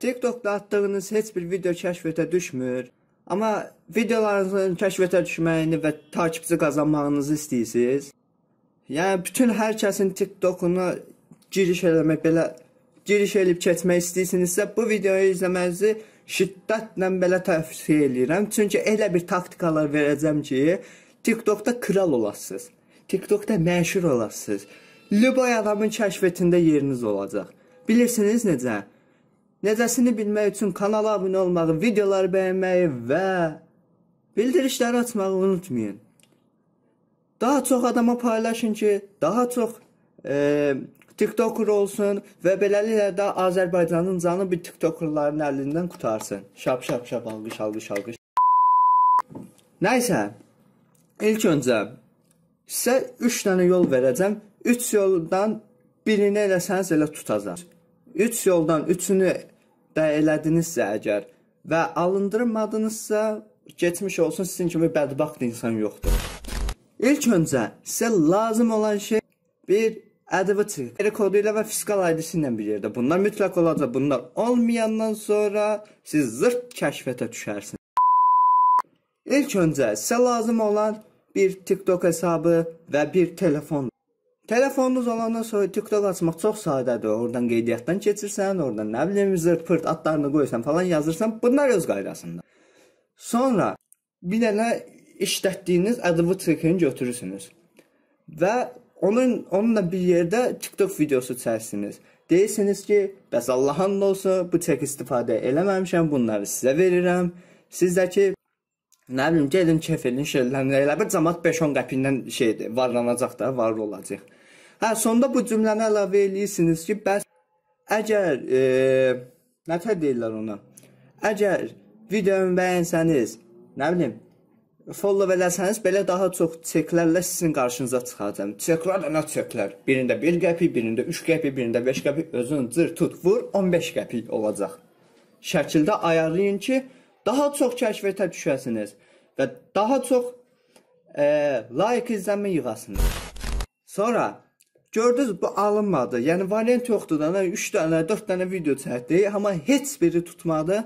TikTokda atdığınız heç bir video kəşfətə düşmür. Amma videolarınızın kəşfətə düşməyini və takipçi qazanmağınızı istəyirsiniz. Yəni bütün hər kəsin TikTokuna giriş eləmək belə giriş elib keçmək istəyirsinizsə, bu videoyu izləmənizi şiddətlə belə tövsiyə eləyirəm. Çünki elə bir taktikalar verəcəm ki, TikTokda kral olasınız. TikTokda məşhur olasınız. Lübay adamın kəşfətində yeriniz olacaq. Bilirsiniz necə? Necəsini bilmək üçün kanala abunə olmağı, videoları bəyənməyi və bildirişləri açmağı unutmayın. Daha çox adama paylaşın ki, daha çox e, TikToker olsun və beləliklə də Azərbaycanın canı bir TikTokerların əlindən qutarsın. Şap şap şap alqış alqış alqış. Nəysə, ilk öncə sizə 3 dənə yol verəcəm. 3 yoldan birini eləsəniz elə tutacaq üç yoldan üçünü də elədinizsə əgər və alındırmadınızsa, keçmiş olsun sizin kimi bədbəxt insan yoxdur. İlk öncə sizə lazım olan şey bir ədəbi çıxır. Eri kodu ilə və fiskal aidisi ilə bir yerdə. Bunlar mütləq olacaq. Bunlar olmayandan sonra siz zırt kəşfətə düşərsiniz. İlk öncə sizə lazım olan bir TikTok hesabı və bir telefon. Telefonunuz olandan sonra TikTok açmaq çox sadədir. Oradan qeydiyyatdan keçirsən, oradan nə bilim zırpırt adlarını qoysan falan yazırsan, bunlar öz qaydasında. Sonra bir dənə işlətdiyiniz advertising götürürsünüz. Və onun onunla bir yerdə TikTok videosu çəkirsiniz. Deyirsiniz ki, bəs Allahın olsa bu çək istifadə eləməmişəm, bunları sizə verirəm. Sizdəki nə bilim, gedin kef edin, şeylərin elə bir cəmat 5-10 qəpindən şeydir, varlanacaq da, varlı olacaq. Hə, sonda bu cümləni əlavə eləyirsiniz ki, bəs əgər e, nətər deyirlər ona? Əgər videonu bəyənsəniz, nə bilim, follow eləsəniz, belə daha çox çeklərlə sizin qarşınıza çıxacağım. Çeklər də nə çeklər? Birində 1 bir qəpik, birində 3 qəpik, birində 5 qəpik özün cır tut, vur 15 qəpik olacaq. Şəkildə ayarlayın ki, daha çox kəşfətə düşəsiniz və daha çox e, like izlənmə yığasınız. Sonra Gördünüz bu alınmadı. Yəni variant yoxdur da, 3 dənə, 4 dənə video çəkdik, amma heç biri tutmadı.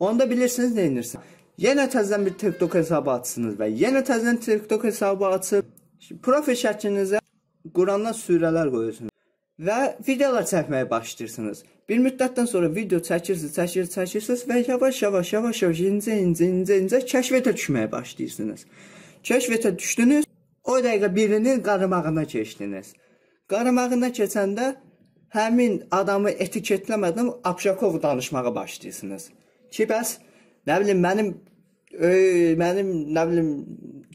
Onda bilirsiniz nə edirsən. Yenə təzədən bir TikTok hesabı açsınız və yenə təzədən TikTok hesabı açıb profil şəklinizə Qurandan surələr qoyursunuz və videolar çəkməyə başlayırsınız. Bir müddətdən sonra video çəkirsiniz, çəkirsiniz, çəkirsiniz və yavaş-yavaş, yavaş-yavaş, incə-incə, incə-incə kəşfətə düşməyə başlayırsınız. Kəşfətə düşdünüz, o dəqiqə birinin qarımağına keçdiniz. Qaramağına keçəndə həmin adamı etiketləmədən Abşakov danışmağa başlayırsınız. Ki bəs nə bilim mənim ə, mənim nə bilim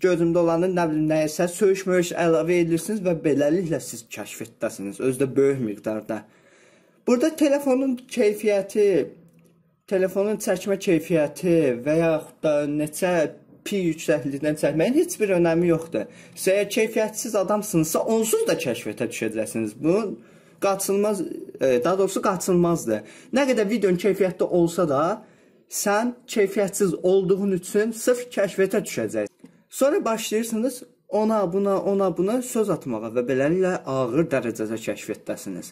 gözümdə olanı nə bilim nəyisə söyüş-möş əlavə edirsiniz və beləliklə siz kəşfiddəsiniz özdə böyük miqdarda. Burada telefonun keyfiyyəti, telefonun çəkmə keyfiyyəti və yaxud da neçə pi yüksəklikdən çəkməyin heç bir önəmi yoxdur. Siz əgər keyfiyyətsiz adamsınızsa, onsuz da kəşfətə düşəcəksiniz. Bu qaçılmaz, e, daha doğrusu qaçılmazdır. Nə qədər videon keyfiyyətli olsa da, sən keyfiyyətsiz olduğun üçün sırf kəşfətə düşəcəksən. Sonra başlayırsınız ona, buna, ona, buna söz atmağa və beləliklə ağır dərəcədə kəşfətdəsiniz.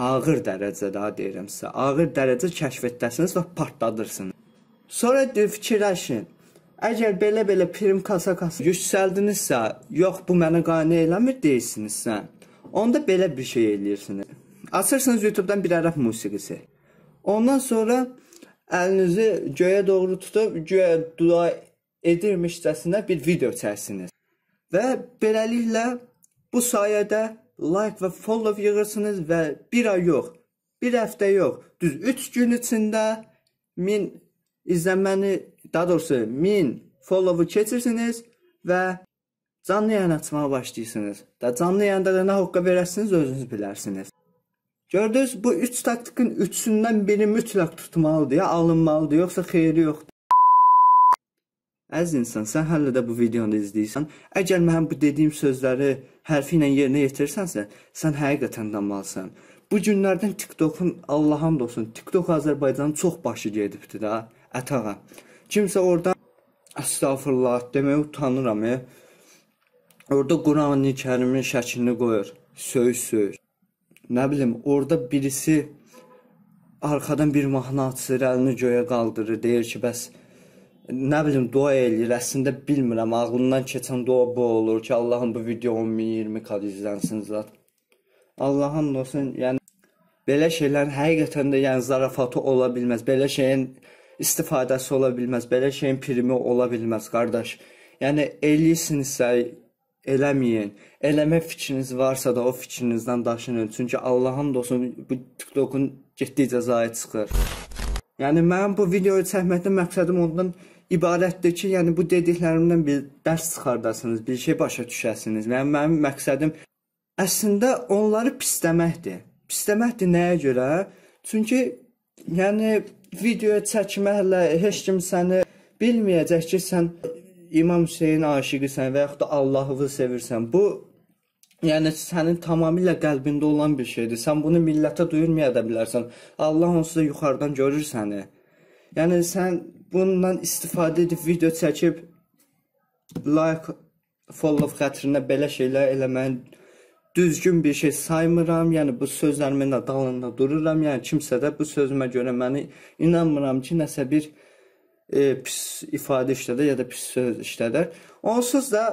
Ağır dərəcədə deyirəm sizə, ağır dərəcə kəşfətdəsiniz və partladırsınız. Sonra fikirləşin. Əgər belə-belə prim kasa-kasa yüksəldinizsə, yox bu mənə qane eləmir deyirsinizsə, hə. onda belə bir şey eləyirsiniz. Açırsınız YouTube-dan bir ərəb musiqisi. Ondan sonra əlinizi göyə doğru tutub göyə dua edirmişcəsinə bir video çəksiniz. Və beləliklə bu sayədə like və follow yığırsınız və bir ay yox, bir həftə yox, düz 3 gün içində 1000 izlənməni daha doğrusu 1000 follow-u keçirsiniz və canlı yayın açmağa başlayırsınız. Da canlı yayında da nə hoqqa verəsiniz özünüz bilərsiniz. Gördünüz bu 3 üç taktikin 3-ündən biri mütləq tutmalıdır, ya alınmalıdır, yoxsa xeyri yoxdur. Əziz insan, sən hələ də bu videonu izləyirsən. Əgər mənim bu dediyim sözləri hərfi ilə yerinə yetirsənsə, sən həqiqətən də malsan. Bu günlərdən TikTokun Allahım olsun, TikTok Azərbaycanın çox başı gedibdi də, ətağa. Kimsə orada əstəğfurullah deməyə utanıram. E. Orda Qurani-Kərimin şəklini qoyur. Söyüş-söyüş. Nə bilim, orada birisi arxadan bir mahnı açır, əlini göyə qaldırır, deyir ki, bəs nə bilim dua eləyir. Əslində bilmirəm, ağlımdan keçən dua bu olur ki, Allahım bu video 10020 kad izlənsin zat. Allahım olsun, yəni belə şeylərin həqiqətən də yəni zarafatı ola bilməz. Belə şeyin istifadəsi ola bilməz. Belə şeyin primi ola bilməz, qardaş. Yəni eləyirsinizsə eləməyin. Eləmə fikriniz varsa da o fikrinizdən daşının. Çünki Allahın dostu bu TikTokun getdikcə zayı çıxır. Yəni mənim bu videoyu çəkməkdə məqsədim ondan ibarətdir ki, yəni bu dediklərimdən bir dərs çıxardasınız, bir şey başa düşəsiniz. Yəni mənim məqsədim əslində onları pisləməkdir. Pisləməkdir nəyə görə? Çünki yəni video çəkməklə heç kim səni bilməyəcək ki, sən İmam Hüseyn aşiqisən və yaxud da Allahı sevirsən. Bu Yəni sənin tamamilə qəlbində olan bir şeydir. Sən bunu millətə duyurmaya da bilərsən. Allah onsuz da yuxarıdan görür səni. Yəni sən bundan istifadə edib video çəkib like, follow xətrinə belə şeylər eləməyin düzgün bir şey saymıram, yəni bu sözlərimin də dalında dururam, yəni kimsə də bu sözümə görə məni inanmıram ki, nəsə bir e, pis ifadə işlədər ya da pis söz işlədər. Onsuz da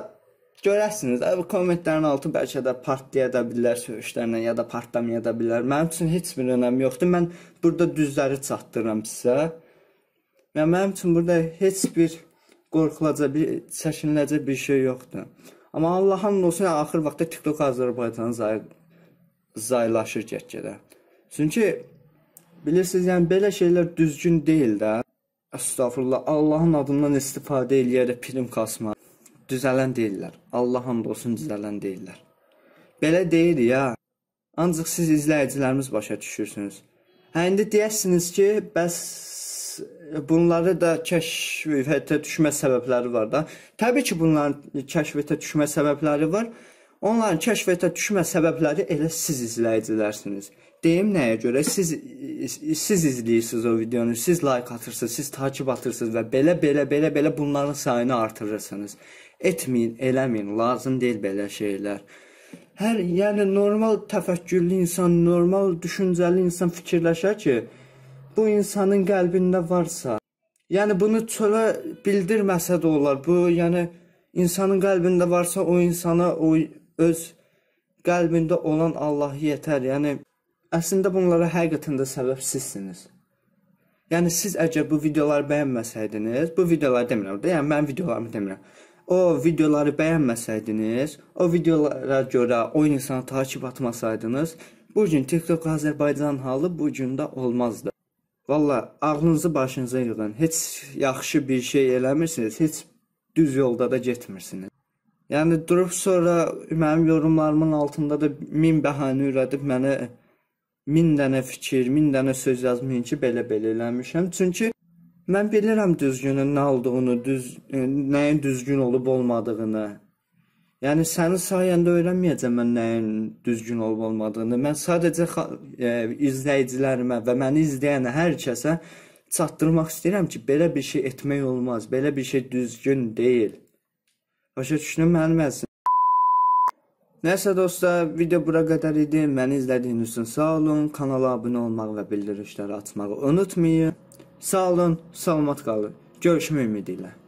görəsiniz, bu kommentlərin altı bəlkə də partlaya da bilər söyüşlərlə ya da partlamaya da bilər. Mənim üçün heç bir önəmi yoxdur. Mən burada düzləri çatdırıram sizə. Və yəni mənim üçün burada heç bir qorxulacaq, bir çəkiniləcək bir şey yoxdur. Amma Allahın olsun axır vaxtda TikTok Azərbaycanın zay zaylaşır get-gedə. Çünki bilirsiniz, yəni belə şeylər düzgün deyil də. Əstəğfurullah, Allahın adından istifadə eləyərək film kasma düzələn deyillər. Allah hamd olsun düzələn deyillər. Belə deyil ya. Ancaq siz izləyicilərimiz başa düşürsünüz. Hə indi deyəsiniz ki, bəs bunları da kəşfətə düşmə səbəbləri var da. Təbii ki, bunların kəşfətə düşmə səbəbləri var. Onların kəşfətə düşmə səbəbləri elə siz izləyicilərsiniz. Deyim nəyə görə? Siz siz izləyirsiniz o videonu, siz like atırsınız, siz takip atırsınız və belə belə belə belə bunların sayını artırırsınız. Etməyin, eləməyin, lazım deyil belə şeylər. Hər yəni normal təfəkkürlü insan, normal düşüncəli insan fikirləşər ki, bu insanın qəlbində varsa, yəni bunu çölə bildirməsə də olar. Bu, yəni insanın qəlbində varsa, o insana o öz qəlbində olan Allah yetər. Yəni əslində bunlara həqiqətən də səbəb sizsiniz. Yəni siz əgər bu videoları bəyənməsəydiniz, bu videoları demirəm də, yəni mənim videolarımı demirəm. O videoları bəyənməsəydiniz, o videolara görə o insanı takib atmasaydınız, bu gün TikTok Azərbaycan halı bu gün də olmazdı. Valla ağlınızı başınıza yığın. Heç yaxşı bir şey eləmirsiniz. Heç düz yolda da getmirsiniz. Yəni durub sonra mənim yorumlarımın altında da min bəhanə ürədib mənə min dənə fikir, min dənə söz yazmayın ki, belə-belə eləmişəm. Çünki mən bilirəm düzgünün nə olduğunu, düz nəyin düzgün olub olmadığını. Yəni sənin sayəndə öyrənməyəcəm mən nəyin düzgün olub olmadığını. Mən sadəcə e, izləyicilərimə və məni izləyən hər kəsə çatdırmaq istəyirəm ki, belə bir şey etmək olmaz, belə bir şey düzgün deyil. Başa düşünün mənim əzizim. Nəsə dostlar, video bura qədər idi. Məni izlədiyiniz üçün sağ olun. Kanala abunə olmaq və bildirişləri açmağı unutmayın. Sağ olun, salamat qalın. Görüşmək ümidi ilə.